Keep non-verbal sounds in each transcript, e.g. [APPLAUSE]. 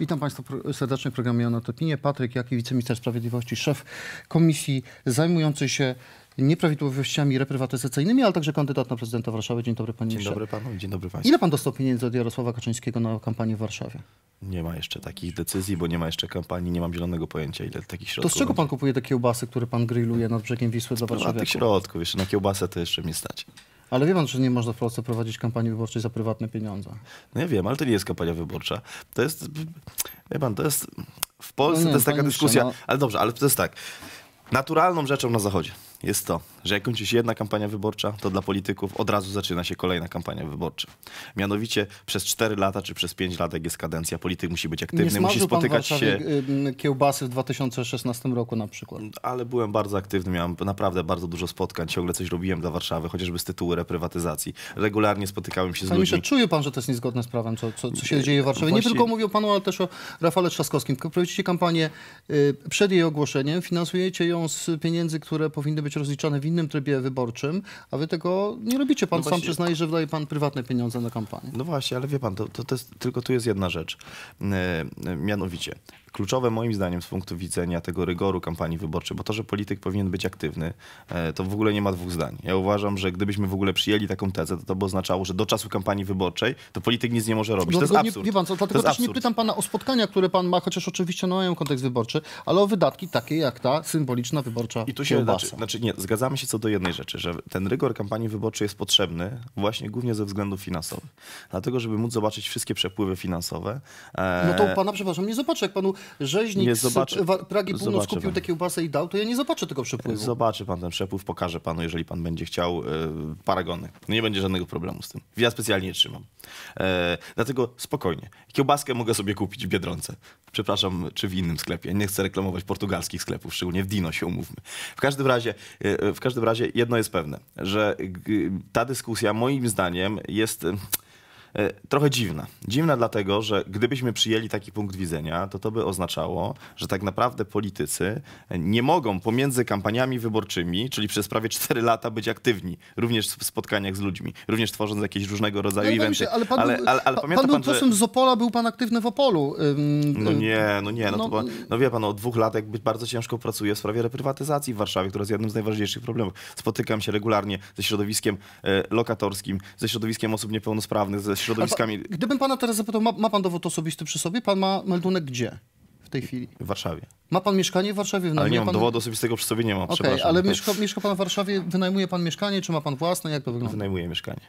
Witam Państwa serdecznie w programie Ono Opinie. Patryk Jaki, wiceminister sprawiedliwości, szef komisji zajmującej się nieprawidłowościami reprywatyzacyjnymi, ale także kandydat na prezydenta Warszawy. Dzień dobry panie Dzień dobry panu, dzień dobry państwu. Ile pan dostał pieniędzy od Jarosława Kaczyńskiego na kampanię w Warszawie? Nie ma jeszcze takich decyzji, bo nie ma jeszcze kampanii, nie mam zielonego pojęcia, ile takich środków. To z czego pan kupuje te kiełbasy, które pan grilluje nad brzegiem Wisły dla Warszawy? No, tych środków, jeszcze na kiełbasę to jeszcze mi stać. Ale wiem, że nie można w Polsce prowadzić kampanii wyborczej za prywatne pieniądze. No ja wiem, ale to nie jest kampania wyborcza. To jest, wie pan, to jest, w no Polsce no nie, to jest taka dyskusja, no... ale dobrze, ale to jest tak. Naturalną rzeczą na Zachodzie jest to, że jak kończy się jedna kampania wyborcza, to dla polityków od razu zaczyna się kolejna kampania wyborcza. Mianowicie przez 4 lata czy przez 5 lat, jak jest kadencja, polityk musi być aktywny, musi spotykać pan w się. Y, y, kiełbasy w 2016 roku na przykład. Ale byłem bardzo aktywny, miałem naprawdę bardzo dużo spotkań, ciągle coś robiłem dla Warszawy, chociażby z tytułu reprywatyzacji. Regularnie spotykałem się z Panie ludźmi. czuje pan, że to jest niezgodne z prawem, co, co, co się dzieje w Warszawie? Nie tylko mówię o panu, ale też o Rafale Trzaskowskim. Prowadzicie kampanię y, przed jej ogłoszeniem, finansujecie ją z pieniędzy, które powinny być rozliczane w inny innym trybie wyborczym, a wy tego nie robicie. Pan no sam przyznaje, że wydaje pan prywatne pieniądze na kampanię. No właśnie, ale wie pan, to, to, to jest, tylko tu jest jedna rzecz. E, e, mianowicie, kluczowe moim zdaniem z punktu widzenia tego rygoru kampanii wyborczej, bo to, że polityk powinien być aktywny, e, to w ogóle nie ma dwóch zdań. Ja uważam, że gdybyśmy w ogóle przyjęli taką tezę, to to by oznaczało, że do czasu kampanii wyborczej to polityk nic nie może robić. To no, jest absurd. Nie, wie pan co, dlatego też absurd. nie pytam pana o spotkania, które pan ma, chociaż oczywiście no mają kontekst wyborczy, ale o wydatki takie jak ta symboliczna wyborcza I tu się znaczy, znaczy, nie, zgadzamy się co do jednej rzeczy, że ten rygor kampanii wyborczej jest potrzebny właśnie głównie ze względów finansowych. Dlatego, żeby móc zobaczyć wszystkie przepływy finansowe. E... No to pana, przepraszam, nie zobaczę, jak panu rzeźnik nie zobaczy, z Pragi Północ zobaczy kupił pan. kiełbasę i dał, to ja nie zobaczę tego przepływu. Zobaczy pan ten przepływ, pokażę panu, jeżeli pan będzie chciał e, paragony. Nie będzie żadnego problemu z tym. Ja specjalnie trzymam. E, dlatego spokojnie. Kiełbaskę mogę sobie kupić w Biedronce. Przepraszam, czy w innym sklepie. Nie chcę reklamować portugalskich sklepów, szczególnie w Dino się umówmy. W każdym razie, e, w każdym razie jedno jest pewne, że ta dyskusja moim zdaniem jest E, trochę dziwna. Dziwna dlatego, że gdybyśmy przyjęli taki punkt widzenia, to to by oznaczało, że tak naprawdę politycy nie mogą pomiędzy kampaniami wyborczymi, czyli przez prawie 4 lata być aktywni, również w spotkaniach z ludźmi, również tworząc jakieś różnego rodzaju no, no, eventy. Się, ale pan, ale, ale, ale pan, pamięta pan, że... z Opola, był pan aktywny w Opolu. No nie, no nie. No, no, no wie pan, od dwóch lat jakby bardzo ciężko pracuję w sprawie reprywatyzacji w Warszawie, która jest jednym z najważniejszych problemów. Spotykam się regularnie ze środowiskiem e, lokatorskim, ze środowiskiem osób niepełnosprawnych, ze środowiskami. Pa, gdybym pana teraz zapytał, ma, ma pan dowód osobisty przy sobie? Pan ma meldunek gdzie? w tej chwili? W Warszawie. Ma pan mieszkanie w Warszawie? ale nie mam pan... dowodu osobistego przy sobie, nie mam, okay, ale mieszka, mieszka pan w Warszawie, wynajmuje pan mieszkanie, czy ma pan własne, jak to wygląda? Wynajmuję mieszkanie.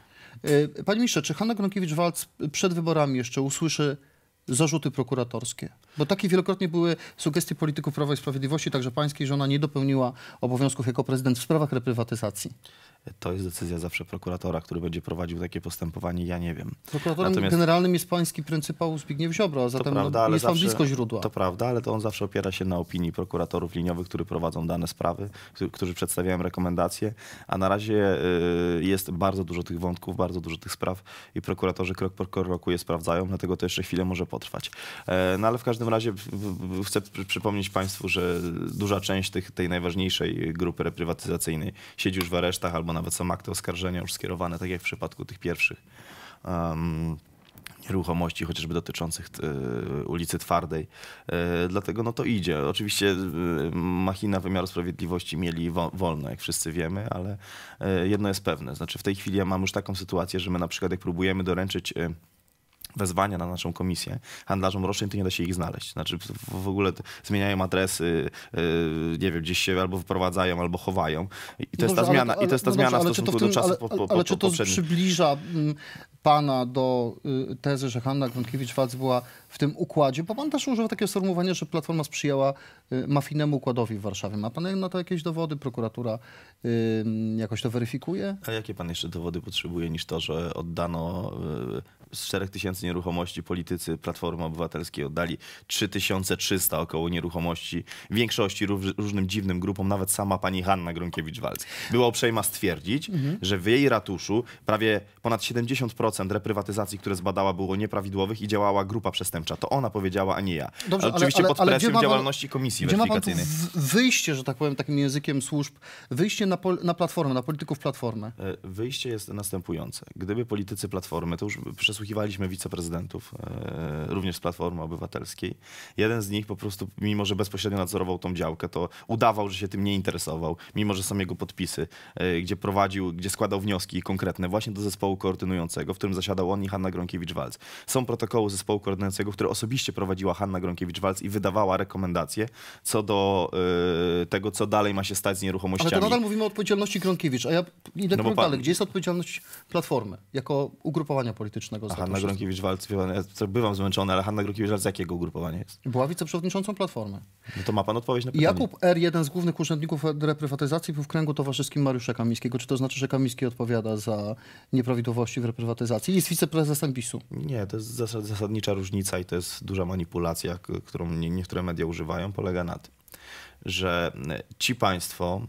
E, panie ministrze, czy Hanna Gronkiewicz-Walc przed wyborami jeszcze usłyszy zarzuty prokuratorskie? Bo takie wielokrotnie były sugestie polityków Prawa i Sprawiedliwości, także pańskiej, że ona nie dopełniła obowiązków jako prezydent w sprawach reprywatyzacji to jest decyzja zawsze prokuratora, który będzie prowadził takie postępowanie, ja nie wiem. Prokuratorem Natomiast... generalnym jest pański pryncypał Zbigniew Ziobro, a zatem no, prawda, no, jest zawsze, blisko źródła. To prawda, ale to on zawsze opiera się na opinii prokuratorów liniowych, którzy prowadzą dane sprawy, którzy przedstawiają rekomendacje, a na razie y, jest bardzo dużo tych wątków, bardzo dużo tych spraw i prokuratorzy krok po kroku je sprawdzają, dlatego to jeszcze chwilę może potrwać. E, no ale w każdym razie chcę przypomnieć Państwu, że duża część tych, tej najważniejszej grupy reprywatyzacyjnej siedzi już w aresztach albo nawet są akty oskarżenia już skierowane, tak jak w przypadku tych pierwszych um, nieruchomości, chociażby dotyczących e, ulicy Twardej. E, dlatego no to idzie. Oczywiście e, machina wymiaru sprawiedliwości mieli wolno, jak wszyscy wiemy, ale jedno jest pewne. Znaczy w tej chwili ja mam już taką sytuację, że my na przykład jak próbujemy doręczyć wezwania na naszą komisję handlarzom roszczeń, to nie da się ich znaleźć. Znaczy w ogóle zmieniają adresy, y, y, nie wiem, gdzieś się albo wyprowadzają, albo chowają. I to jest ta zmiana, i to jest ta no zmiana w stosunku do czasu po, po, Ale czy to przybliża mm, pana do y, tezy, że Hanna Gronkiewicz-Wac była w tym układzie, bo pan też używa takiego sformułowania, że Platforma sprzyjała y, mafijnemu układowi w Warszawie. Ma pan na to jakieś dowody? Prokuratura jakoś to weryfikuje? A jakie pan jeszcze dowody potrzebuje niż to, że oddano y, z 4 tysięcy nieruchomości politycy Platformy Obywatelskiej oddali 3300 około nieruchomości, większości różnym dziwnym grupom, nawet sama pani Hanna Gronkiewicz-Walc. Była uprzejma stwierdzić, mhm. że w jej ratuszu prawie ponad 70% reprywatyzacji, które zbadała, było nieprawidłowych i działała grupa przestępcza to ona powiedziała, a nie ja. Dobrze, ale oczywiście ale, ale, pod presją ale działalności komisji gdzie weryfikacyjnej. Ma wyjście, że tak powiem takim językiem służb, wyjście na, pol, na platformę, na polityków platformy? E, wyjście jest następujące. Gdyby politycy platformy, to już przesłuchiwaliśmy wiceprezydentów e, również z Platformy Obywatelskiej. Jeden z nich po prostu, mimo że bezpośrednio nadzorował tą działkę, to udawał, że się tym nie interesował, mimo że są jego podpisy, e, gdzie prowadził, gdzie składał wnioski konkretne właśnie do zespołu koordynującego, w którym zasiadał on i Hanna Gronkiewicz-Walc. Są protokoły zespołu koordynującego, które osobiście prowadziła Hanna Gronkiewicz-Walc i wydawała rekomendacje co do e, tego, co dalej ma się stać z nieruchomościami. Ale to nadal mówimy o odpowiedzialności Gronkiewicz, a ja idę no dalej. Gdzie jest odpowiedzialność Platformy jako ugrupowania politycznego? Hanna Gronkiewicz-Walc, bywam zmęczony ale Hanna Grokiewicz z jakiego ugrupowania jest? Była wiceprzewodniczącą Platformy. No to ma pan odpowiedź na pytanie. Jakub R., jeden z głównych urzędników reprywatyzacji, był w kręgu towarzyskim Mariusza Kamińskiego. Czy to znaczy, że Kamiński odpowiada za nieprawidłowości w reprywatyzacji? Jest wiceprezesem PiSu. Nie, to jest zasadnicza różnica i to jest duża manipulacja, którą niektóre media używają, polega na tym że e, ci państwo...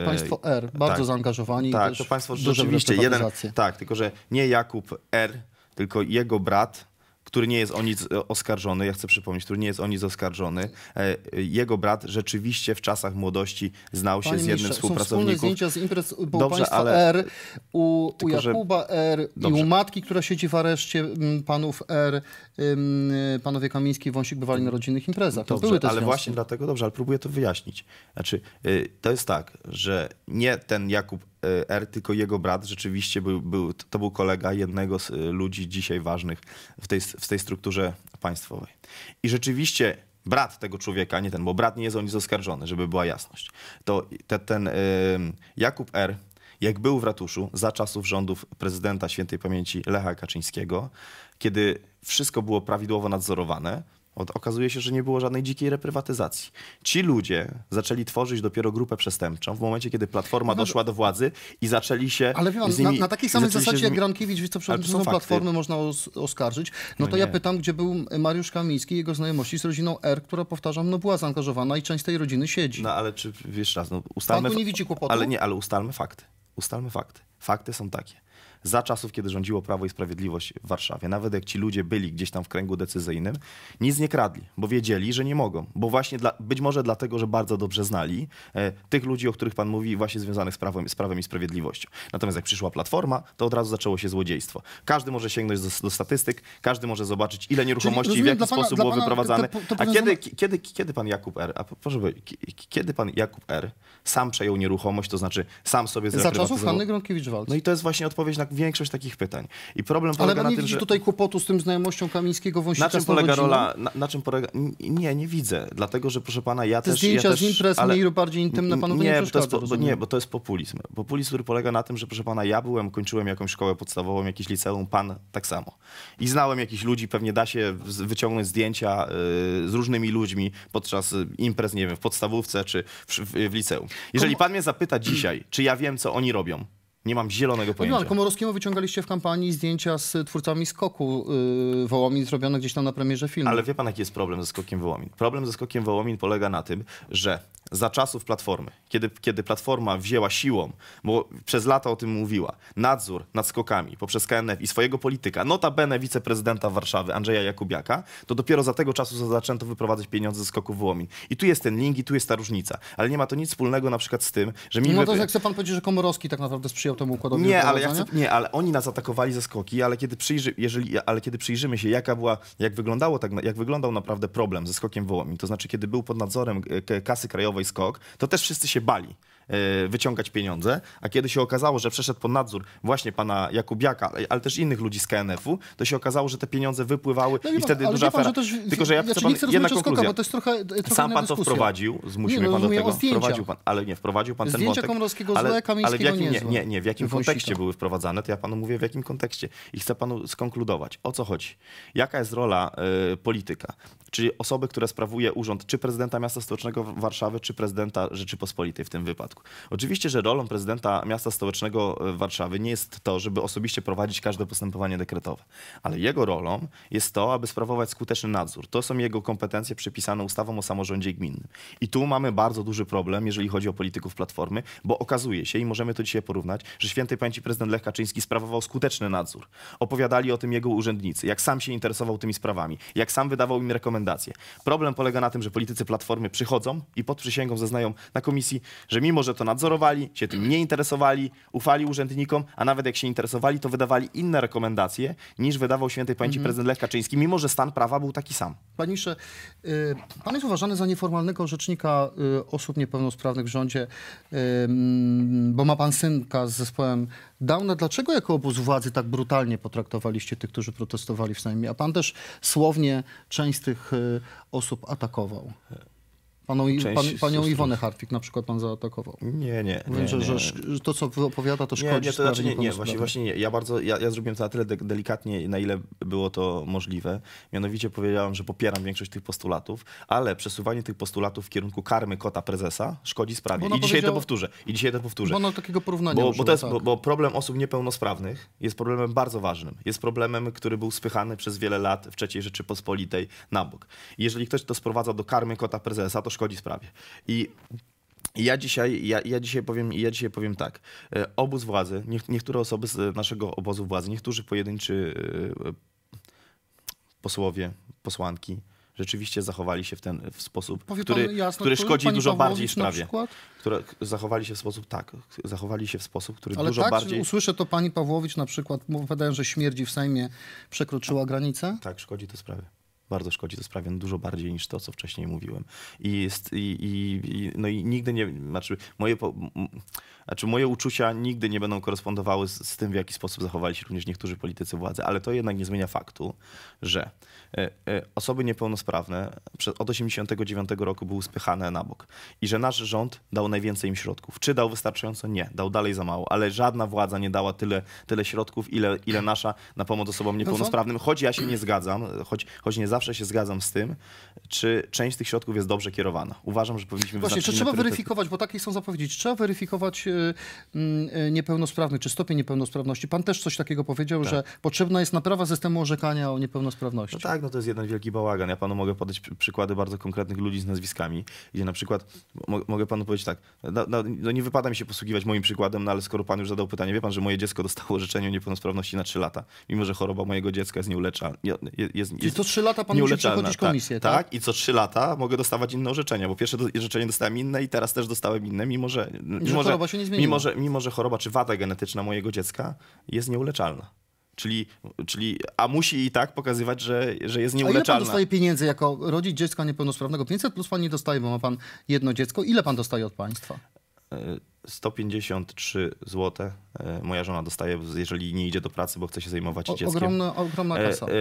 E, państwo R, bardzo tak, zaangażowani. Tak, to państwo rzeczywiście jeden... Tak, tylko że nie Jakub R, tylko jego brat który nie jest o nic e, oskarżony, ja chcę przypomnieć, który nie jest o nic oskarżony. E, jego brat rzeczywiście w czasach młodości znał Panie się z jednym mistrze, współpracowników. Są zdjęcia z imprez bo Dobrze, państwa ale... R, u, u Jakuba że... R Dobrze. i u matki, która siedzi w areszcie panów R, panowie Kamiński i Wąsik bywali na rodzinnych imprezach. Dobrze, były te ale związki. właśnie dlatego, dobrze, ale próbuję to wyjaśnić. Znaczy, y, to jest tak, że nie ten Jakub E, R, tylko jego brat rzeczywiście był, był, to był kolega jednego z e, ludzi dzisiaj ważnych w tej, w tej strukturze państwowej. I rzeczywiście brat tego człowieka, nie ten, bo brat nie jest o nic oskarżony, żeby była jasność. To te, ten y, Jakub R., jak był w ratuszu za czasów rządów prezydenta świętej pamięci Lecha Kaczyńskiego, kiedy wszystko było prawidłowo nadzorowane, okazuje się, że nie było żadnej dzikiej reprywatyzacji. Ci ludzie zaczęli tworzyć dopiero grupę przestępczą w momencie, kiedy Platforma no, doszła do władzy i zaczęli się Ale wiem, nimi, na, na, takiej samej zasadzie jak Grankiewicz, wiceprzewodniczącą Platformy można os, oskarżyć, no, no to nie. ja pytam, gdzie był Mariusz Kamiński i jego znajomości z rodziną R, która, powtarzam, no była zaangażowana i część tej rodziny siedzi. No ale czy, wiesz raz, no ustalmy... Pan tu nie widzi kłopotu? Ale nie, ale ustalmy fakty. Ustalmy fakty. Fakty są takie za czasów, kiedy rządziło Prawo i Sprawiedliwość w Warszawie. Nawet jak ci ludzie byli gdzieś tam w kręgu decyzyjnym, nic nie kradli, bo wiedzieli, że nie mogą. Bo właśnie dla, być może dlatego, że bardzo dobrze znali e, tych ludzi, o których pan mówi, właśnie związanych z prawem, z prawem i sprawiedliwością. Natomiast jak przyszła Platforma, to od razu zaczęło się złodziejstwo. Każdy może sięgnąć do, do statystyk, każdy może zobaczyć, ile nieruchomości w jaki pana, sposób było wyprowadzane. To, to, to a kiedy, kiedy, kiedy pan Jakub R., a proszę powiedzieć, kiedy pan Jakub R. sam przejął nieruchomość, to znaczy sam sobie Za czasów Hanny Gronkiewicz-Walc. No i to jest właśnie odpowiedź na większość takich pytań. I problem Ale polega no Ale nie na tym, że... tutaj kłopotu z tym znajomością Kamińskiego Wąsika Na czym polega rola? Na, na, czym polega... Nie, nie widzę. Dlatego, że proszę pana, ja Te też... zdjęcia ja też, z imprez ale... mniej lub bardziej intymne panu nie, nie przeszkadza, bo jest, bo, Nie, bo to jest populizm. Populizm, który polega na tym, że proszę pana, ja byłem, kończyłem jakąś szkołę podstawową, jakiś liceum, pan tak samo. I znałem jakichś ludzi, pewnie da się wyciągnąć zdjęcia y, z różnymi ludźmi podczas y, imprez, nie wiem, w podstawówce czy w, w, w liceum. Jeżeli pan mnie zapyta dzisiaj, czy ja wiem, co oni robią, nie mam zielonego pojęcia. No, Komorowskiemu wyciągaliście w kampanii zdjęcia z twórcami skoku yy, Wołomin zrobione gdzieś tam na premierze filmu. Ale wie pan, jaki jest problem ze skokiem Wołomin? Problem ze skokiem Wołomin polega na tym, że za czasów Platformy, kiedy, kiedy Platforma wzięła siłą, bo przez lata o tym mówiła, nadzór nad skokami poprzez KNF i swojego polityka, notabene wiceprezydenta Warszawy Andrzeja Jakubiaka, to dopiero za tego czasu zaczęto wyprowadzać pieniądze ze skoków Wołomin. I tu jest ten link i tu jest ta różnica. Ale nie ma to nic wspólnego na przykład z tym, że mi... No to jak chce pan powiedzieć, że Komorowski tak naprawdę sprzyjał temu układowi Nie, ale, ja chcę, nie ale oni nas atakowali ze skoki, ale kiedy, przyjrzy, jeżeli, ale kiedy przyjrzymy się, jaka była, jak, wyglądało, tak, jak wyglądał naprawdę problem ze skokiem Wołomin, to znaczy kiedy był pod nadzorem e, kasy krajowej skok, to też wszyscy się bali e, wyciągać pieniądze, a kiedy się okazało, że przeszedł pod nadzór właśnie pana Jakubiaka, ale też innych ludzi z KNF-u, to się okazało, że te pieniądze wypływały no i, i wtedy duża afera. też, Tylko, że ja znaczy, chcę pan, jedna konkluzja. trochę, trochę Sam pan dyskusja. to wprowadził, zmusimy no, pan do tego, wprowadził pan, ale nie, wprowadził pan Zdjęcia ten wątek. Komorowskiego ale, ale w jakim, nie, nie, nie, w jakim kontekście były wprowadzane, to ja panu mówię w jakim kontekście i chcę panu skonkludować, o co chodzi. Jaka jest rola y, polityka, czyli osoby, która sprawuje urząd czy prezydenta miasta stołecznego Warszawy, czy prezydenta Rzeczypospolitej w tym wypadku. Oczywiście, że rolą prezydenta miasta stołecznego e, Warszawy nie jest to, żeby osobiście prowadzić każde postępowanie dekretowe, ale jego rolą jest to, aby sprawować skuteczny nadzór. To są jego kompetencje przypisane ustawą o samorządzie gminnym. I tu mamy bardzo duży problem, jeżeli chodzi o polityków Platformy, bo okazuje się, i możemy to dzisiaj porównać, że świętej pamięci prezydent Lech Kaczyński sprawował skuteczny nadzór. Opowiadali o tym jego urzędnicy, jak sam się interesował tymi sprawami, jak sam wydawał im rekomendacje. Problem polega na tym, że politycy Platformy przychodzą i pod przysięgą zeznają na komisji, że mimo, że to nadzorowali, się tym nie interesowali, ufali urzędnikom, a nawet jak się interesowali, to wydawali inne rekomendacje niż wydawał świętej pamięci mm -hmm. prezydent Lech Kaczyński, mimo że stan prawa był taki sam. Panisze, y, pan jest uważany za nieformalnego rzecznika y, osób niepełnosprawnych w rządzie, y, bo ma pan synka z zespołem Downa. Dlaczego jako obóz władzy tak brutalnie potraktowaliście tych, którzy protestowali w Sejmie? A pan też słownie część z tych osób atakował. Paną, pan, panią Iwonę Hartwig na przykład pan zaatakował. Nie, nie. nie, że, że, to, co opowiada, to szkodzi. Nie, nie, to znaczy, nie, nie właśnie, właśnie nie. Ja bardzo, ja, ja zrobiłem to na tyle de delikatnie, na ile było to możliwe. Mianowicie powiedziałem, że popieram większość tych postulatów, ale przesuwanie tych postulatów w kierunku karmy kota prezesa szkodzi sprawie. I dzisiaj to powtórzę. I dzisiaj to powtórzę. Bo no takiego porównania bo, bo, to jest, tak. bo, bo problem osób niepełnosprawnych jest problemem bardzo ważnym. Jest problemem, który był spychany przez wiele lat w III Rzeczypospolitej na bok. I jeżeli ktoś to sprowadza do karmy kota prezesa, to szkodzi sprawie. I ja dzisiaj, ja, ja, dzisiaj powiem, ja dzisiaj powiem tak. E, obóz władzy, niektóre osoby z naszego obozu władzy, niektórzy pojedynczy e, posłowie, posłanki, rzeczywiście zachowali się w ten w sposób, który, jasno, który szkodzi Pani dużo bardziej sprawie. Które zachowali się w sposób tak, zachowali się w sposób, który Ale dużo tak, bardziej. Usłyszę to pani Pawłowicz na przykład, opowiadając, że śmierdzi w Sejmie przekroczyła tak. granicę? Tak, szkodzi to sprawie bardzo szkodzi to sprawie no dużo bardziej niż to, co wcześniej mówiłem. I, jest, i, i, no i nigdy nie, znaczy moje, po, znaczy moje uczucia nigdy nie będą korespondowały z, z, tym, w jaki sposób zachowali się również niektórzy politycy władzy, ale to jednak nie zmienia faktu, że e, e, osoby niepełnosprawne od 89 roku były spychane na bok i że nasz rząd dał najwięcej im środków. Czy dał wystarczająco? Nie, dał dalej za mało, ale żadna władza nie dała tyle, tyle środków, ile, ile nasza na pomoc osobom no niepełnosprawnym, choć ja się nie zgadzam, choć, choć nie za zawsze się zgadzam z tym, czy część tych środków jest dobrze kierowana. Uważam, że powinniśmy Właśnie, czy trzeba weryfikować, bo takie są zapowiedzi, czy trzeba mm, weryfikować niepełnosprawny, czy stopień niepełnosprawności. Pan też coś takiego powiedział, tak. że potrzebna jest naprawa systemu orzekania o niepełnosprawności. No tak, no to jest jeden wielki bałagan. Ja panu mogę podać przykłady bardzo konkretnych ludzi z nazwiskami, gdzie na przykład, mogę panu powiedzieć tak, no, no, no, nie wypada mi się posługiwać moim przykładem, no ale skoro pan już zadał pytanie, wie pan, że moje dziecko dostało orzeczenie o niepełnosprawności na 3 lata, mimo że choroba mojego dziecka jest nieuleczalna. Jest, jest, jest... Czyli to 3 lata pan musi przechodzić komisję, tak, tak? tak? i co trzy lata mogę dostawać inne orzeczenia, bo pierwsze orzeczenie dostałem inne i teraz też dostałem inne, mimo że, mimo, że, że mimo, że, mimo, że choroba czy wada genetyczna mojego dziecka jest nieuleczalna. Czyli, czyli, a musi i tak pokazywać, że, że jest nieuleczalna. A ile pan dostaje pieniędzy jako rodzic dziecka niepełnosprawnego? 500 plus pan nie dostaje, bo ma pan jedno dziecko. Ile pan dostaje od państwa? Y 153 zł e, moja żona dostaje, jeżeli nie idzie do pracy, bo chce się zajmować o, dzieckiem. Ogromna, ogromna e, kasa. E,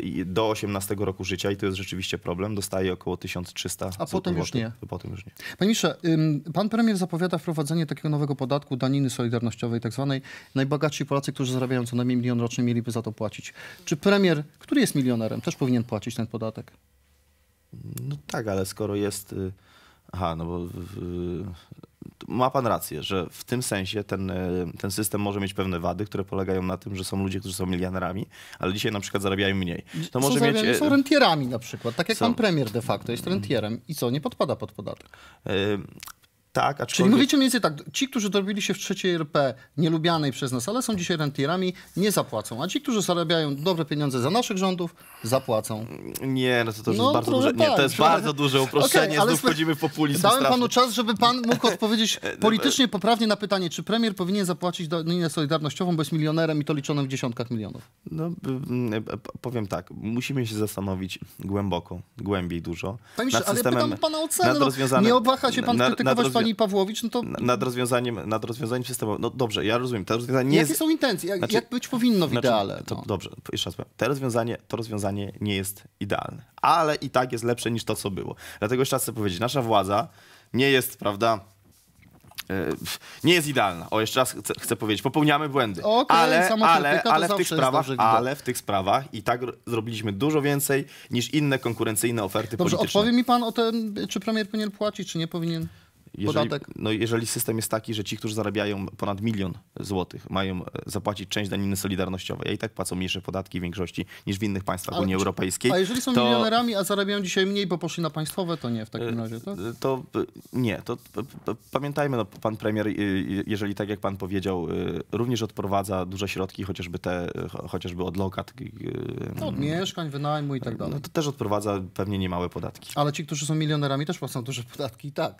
I do 18 roku życia, i to jest rzeczywiście problem, dostaje około 1300 A potem już nie. Potem już nie. Panie ministrze, pan premier zapowiada wprowadzenie takiego nowego podatku, daniny solidarnościowej tak zwanej. Najbogatsi Polacy, którzy zarabiają co najmniej milion rocznie, mieliby za to płacić. Czy premier, który jest milionerem, też powinien płacić ten podatek? No tak, ale skoro jest... Y Aha, no bo ma pan rację, że w tym sensie ten, e, ten system może mieć pewne wady, które polegają na tym, że są ludzie, którzy są milionerami, ale dzisiaj na przykład zarabiają mniej. To może zarabiają, mieć... E, są rentierami na przykład, tak jak są... pan premier de facto jest rentierem. I co, nie podpada pod podatek? E, tak, aczkolwiek... Czyli mówicie mniej więcej tak, ci, którzy dorobili się w trzeciej RP nielubianej przez nas, ale są dzisiaj rentierami, nie zapłacą, a ci, którzy zarabiają dobre pieniądze za naszych rządów, zapłacą. Nie, no to, to no, jest bardzo duże, nie, to tak, jest bardzo duże uproszczenie, okay, znów wchodzimy w populizm Dałem straszny. panu czas, żeby pan mógł [LAUGHS] odpowiedzieć politycznie poprawnie na pytanie, czy premier powinien zapłacić daninę solidarnościową, bo jest milionerem i to liczonym w dziesiątkach milionów. No, mm, powiem tak, musimy się zastanowić głęboko, głębiej dużo. Panie nad ale systemem, pytam pana o cenę, no, nie obaha się pan krytykować, panie Antoni Pawłowicz, no to... Nad rozwiązaniem, nad rozwiązaniem systemu. No dobrze, ja rozumiem. Te rozwiązanie Jakie jest... są intencje? Jak, znaczy, jak, być powinno w znaczy, ideale? To, no. Dobrze, jeszcze raz powiem. Te rozwiązanie, to rozwiązanie nie jest idealne, ale i tak jest lepsze niż to, co było. Dlatego jeszcze raz chcę powiedzieć, nasza władza nie jest, prawda e, nie jest idealna. O, jeszcze raz chcę, chcę powiedzieć, popełniamy błędy. Okay, ale, ale, ale, w tych sprawach, ale w tych sprawach i tak zrobiliśmy dużo więcej niż inne konkurencyjne oferty Dobrze, polityczne. odpowie mi pan o tym, czy premier powinien płacić, czy nie powinien? jeżeli, podatek. No jeżeli system jest taki, że ci, którzy zarabiają ponad milion złotych, mają e, zapłacić część daniny solidarnościowej, a i tak płacą mniejsze podatki w większości niż w innych państwach ale, Unii Europejskiej. A jeżeli są to, milionerami, a zarabiają dzisiaj mniej, bo poszli na państwowe, to nie w takim e, razie, tak? E, to nie, to, pamiętajmy, no, pan premier, jeżeli tak jak pan powiedział, również odprowadza duże środki, chociażby te, chociażby od lokat. No, od mm. mieszkań, wynajmu i tak dalej. No to też odprowadza pewnie niemałe podatki. Ale ci, którzy są milionerami, też płacą duże podatki, tak.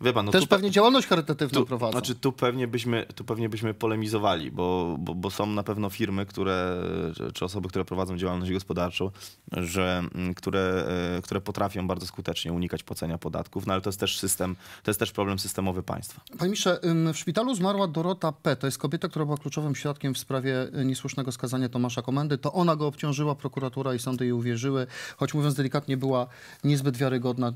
Wie pan, no Też tu, pewnie działalność charytatywną tu, prowadzą. Znaczy tu pewnie byśmy, tu pewnie byśmy polemizowali, bo, bo, bo są na pewno firmy, które, czy osoby, które prowadzą działalność gospodarczą, że, mm, które, e, które potrafią bardzo skutecznie unikać płacenia podatków, no ale to jest też system, to jest też problem systemowy państwa. Panie Misze, w szpitalu zmarła Dorota P. To jest kobieta, która była kluczowym świadkiem w sprawie y, niesłusznego skazania Tomasza Komendy. To ona go obciążyła, prokuratura i sądy jej uwierzyły, choć mówiąc delikatnie była niezbyt wiarygodna.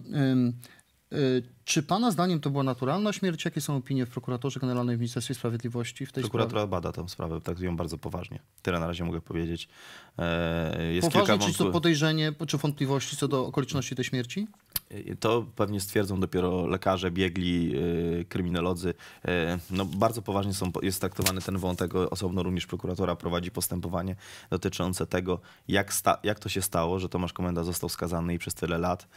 Y, czy pana zdaniem to była naturalna śmierć? Jakie są opinie w prokuratorze generalnej w Ministerstwie Sprawiedliwości w tej Prokuratora sprawie? bada tę sprawę, traktuje ją bardzo poważnie. Tyle na razie mogę powiedzieć. E, jest poważnie, kilka czy to podejrzenie, czy wątpliwości co do okoliczności tej śmierci? E, to pewnie stwierdzą dopiero lekarze, biegli, e, kryminolodzy. No, bardzo poważnie są, jest traktowany ten wątek. Osobno również prokuratora prowadzi postępowanie dotyczące tego, jak, sta, jak to się stało, że Tomasz Komenda został skazany i przez tyle lat,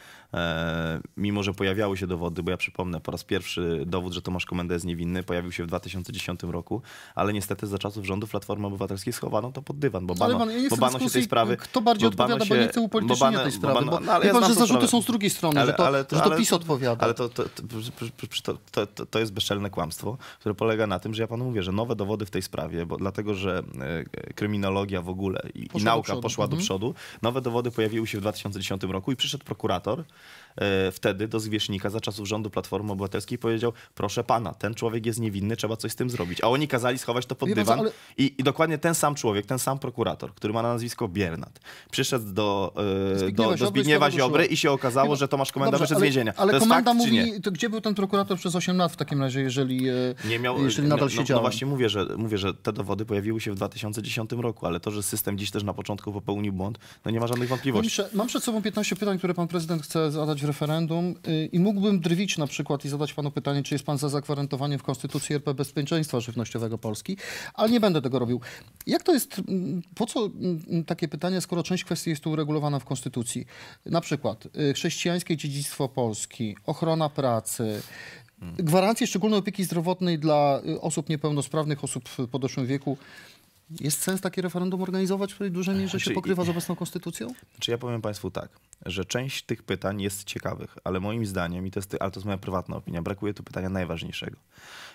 mimo że pojawiały się dowody, dowody, bo ja przypomnę, po raz pierwszy dowód, że Tomasz Komenda jest niewinny, pojawił się w 2010 roku, ale niestety za czasów rządów Platformy Obywatelskiej schowano to pod dywan, bo bano, pan, ja bo bano się tej sprawy... Kto bardziej odpowiada, się, bo nie chcę upolitycznienia tej sprawy, bo, no, ale ja pan, że zarzuty sprawę. są z drugiej strony, ale, że, to, ale, to, że to PiS odpowiada. Ale to, to, to, to, to jest bezczelne kłamstwo, które polega na tym, że ja panu mówię, że nowe dowody w tej sprawie, bo dlatego, że e, kryminologia w ogóle i, i nauka poszła do mhm. przodu, nowe dowody pojawiły się w 2010 roku i przyszedł prokurator, E, wtedy do zwierzchnika za czasów rządu Platformy Obywatelskiej powiedział, proszę pana, ten człowiek jest niewinny, trzeba coś z tym zrobić. A oni kazali schować to pod dywan. I, I, dokładnie ten sam człowiek, ten sam prokurator, który ma na nazwisko Biernat, przyszedł do, do, e, do Zbigniewa Ziobry i się okazało, że Tomasz Komenda wyszedł z więzienia. Ale, ale komenda fakt, mówi, to gdzie był ten prokurator przez 8 lat w takim razie, jeżeli, e, nie miał, jeżeli no, nadal no, no, właśnie mówię że, mówię, że te dowody pojawiły się w 2010 roku, ale to, że system dziś też na początku popełnił błąd, no nie ma żadnych wątpliwości. Mam przed sobą 15 pytań, które pan prezydent chce zadać w referendum y, i mógłbym drwić na przykład i zadać panu pytanie, czy jest pan za zagwarantowaniem w Konstytucji RP bezpieczeństwa żywnościowego Polski, ale nie będę tego robił. Jak to jest, mm, po co mm, takie pytanie, skoro część kwestii jest tu uregulowana w Konstytucji? Na przykład y, chrześcijańskie dziedzictwo Polski, ochrona pracy, hmm. gwarancje szczególnej opieki zdrowotnej dla y, osób niepełnosprawnych, osób w podeszłym wieku. Jest sens takie referendum organizować w tej dużej mierze znaczy, się pokrywa z obecną konstytucją? Czy znaczy, ja powiem Państwu tak, że część tych pytań jest ciekawych, ale moim zdaniem, i to jest, ale to jest moja prywatna opinia, brakuje tu pytania najważniejszego.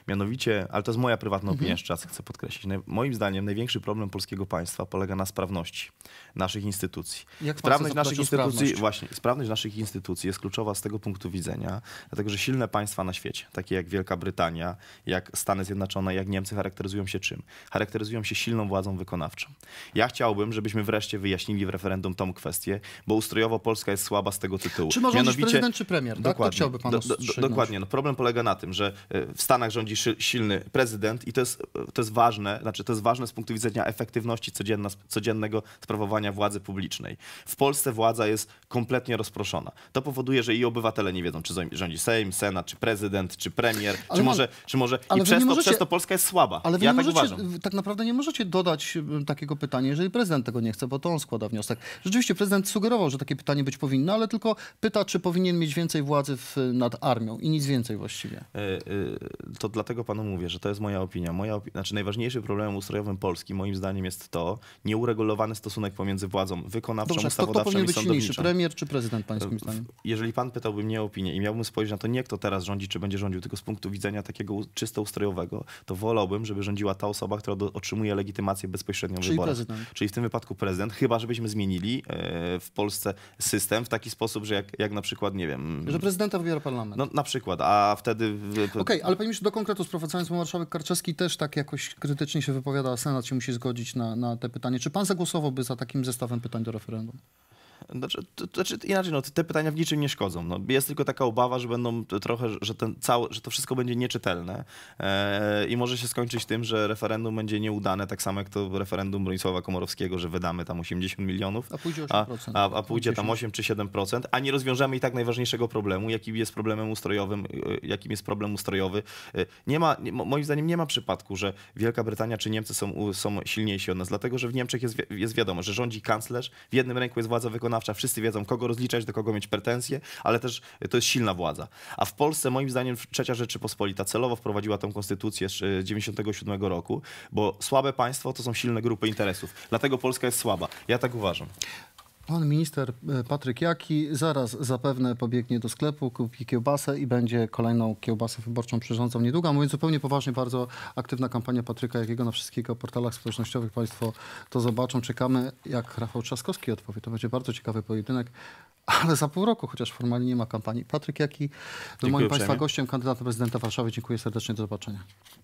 Mianowicie, ale to jest moja prywatna mhm. opinia, jeszcze raz chcę podkreślić. moim zdaniem największy problem polskiego państwa polega na sprawności naszych instytucji. Jak sprawność naszych instytucji, sprawność? właśnie, sprawność naszych instytucji jest kluczowa z tego punktu widzenia, dlatego że silne państwa na świecie, takie jak Wielka Brytania, jak Stany Zjednoczone, jak Niemcy charakteryzują się czym? Charakteryzują się silną władzą wykonawczą. Ja chciałbym, żebyśmy wreszcie wyjaśnili w referendum tą kwestię, bo ustrojowo Polska jest słaba z tego tytułu. Czy może Mianowicie, prezydent czy premier, tak? Dokładnie, chciałby pan do, do, Dokładnie. No, problem polega na tym, że e, w Stanach rządzi silny prezydent i to jest, e, to jest ważne, znaczy to jest ważne z punktu widzenia efektywności codzienna, codziennego sprawowania władzy publicznej. W Polsce władza jest kompletnie rozproszona. To powoduje, że i obywatele nie wiedzą, czy rządzi Sejm, Senat, czy prezydent, czy premier, ale czy no, może, czy może i przez to, możecie, przez to Polska jest słaba. Ale wy ja nie tak możecie, uważam. tak naprawdę nie możecie dodać y, takiego pytania, jeżeli prezydent tego nie chce, bo to on składa wniosek. Rzeczywiście prezydent sugerował, że takie pytanie być powinno, ale tylko pyta, czy powinien mieć więcej władzy w, nad armią i nic więcej właściwie. E, e, to dlatego panu mówię, że to jest moja opinia. Moja opi znaczy najważniejszym problemem ustrojowym Polski moim zdaniem jest to nieuregulowany stosunek pomiędzy władzą wykonawczą, Dobrze, ustawodawczą kto, kto powinien być silniejszy, premier czy prezydent pańskim e, zdaniem? Jeżeli pan pytałby mnie o opinię i miałbym spojrzeć na to nie kto teraz rządzi, czy będzie rządził, tylko z punktu widzenia takiego czysto ustrojowego, to wolałbym, żeby rządziła ta osoba, która otrzymuje legitymację legitymację bezpośrednią Czyli wyborach. Prezydent. Czyli w tym wypadku prezydent, chyba żebyśmy zmienili e, w Polsce system w taki sposób, że jak, jak na przykład, nie wiem... Że prezydenta wybiera parlament. No na przykład, a wtedy... Okej, okay, ale panie do konkretu sprowadzając, bo marszałek Karczewski też tak jakoś krytycznie się wypowiada, a Senat się musi zgodzić na, na te pytanie. Czy pan zagłosowałby za takim zestawem pytań do referendum? Znaczy, to, znaczy inaczej, no, te pytania w niczym nie szkodzą. No, jest tylko taka obawa, że będą trochę, że, ten cały, że to wszystko będzie nieczytelne e, i może się skończyć tym, że referendum będzie nieudane, tak samo jak to referendum Bronisława Komorowskiego, że wydamy tam 80 milionów, a pójdzie, 8%, a, a, a pójdzie tam 8 czy 7%, a nie rozwiążemy i tak najważniejszego problemu, jakim jest problemem ustrojowym, e, jakim jest problem ustrojowy. E, nie ma, moim zdaniem nie ma przypadku, że Wielka Brytania czy Niemcy są, są silniejsi od nas, dlatego że w Niemczech jest, jest wiadomo, że rządzi kanclerz, w jednym ręku jest władza wykonawcza, wykonawcza, wszyscy wiedzą, kogo rozliczać, do kogo mieć pretensje, ale też to jest silna władza. A w Polsce, moim zdaniem, Trzecia Rzeczypospolita celowo wprowadziła tą konstytucję z 97 e, roku, bo słabe państwo to są silne grupy interesów. Dlatego Polska jest słaba. Ja tak uważam. Pan minister e, Patryk Jaki zaraz zapewne pobiegnie do sklepu, kupi kiełbasę i będzie kolejną kiełbasę wyborczą przyrządzał niedługo. Mówiąc zupełnie poważnie, bardzo aktywna kampania Patryka Jakiego na wszystkich portalach społecznościowych. Państwo to zobaczą. Czekamy, jak Rafał Trzaskowski odpowie. To będzie bardzo ciekawy pojedynek. Ale za pół roku, chociaż formalnie nie ma kampanii. Patryk Jaki był moim Państwa gościem, kandydat prezydenta Warszawy. Dziękuję serdecznie, do zobaczenia.